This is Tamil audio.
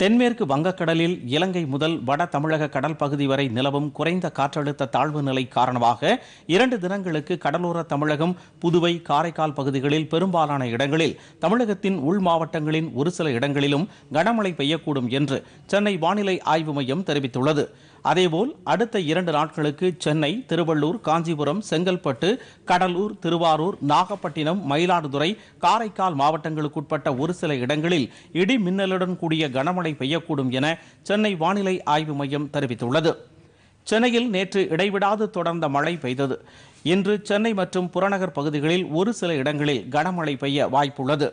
தென்மேற்கு வங்கக்கடலில் இலங்கை முதல் வட தமிழக கடல் பகுதி வரை நிலவும் குறைந்த காற்றழுத்த தாழ்வு நிலை காரணமாக இரண்டு தினங்களுக்கு கடலோர தமிழகம் புதுவை காரைக்கால் பகுதிகளில் பெரும்பாலான இடங்களில் தமிழகத்தின் உள் மாவட்டங்களின் ஒரு சில இடங்களிலும் கனமழை பெய்யக்கூடும் என்று சென்னை வானிலை ஆய்வு மையம் தெரிவித்துள்ளது அதேபோல் அடுத்த இரண்டு நாட்களுக்கு சென்னை திருவள்ளூர் காஞ்சிபுரம் செங்கல்பட்டு கடலூர் திருவாரூர் நாகப்பட்டினம் மயிலாடுதுறை காரைக்கால் மாவட்டங்களுக்குட்பட்ட ஒரு சில இடங்களில் இடி மின்னலுடன் கூடிய கனமழை கனமழை பெய்யக்கூடும் என சென்னை வானிலை ஆய்வு மையம் தெரிவித்துள்ளது சென்னையில் நேற்று இடைவிடாது தொடர்ந்த மழை பெய்தது இன்று சென்னை மற்றும் புறநகர் பகுதிகளில் ஒரு சில இடங்களில் கனமழை பெய்ய வாய்ப்புள்ளது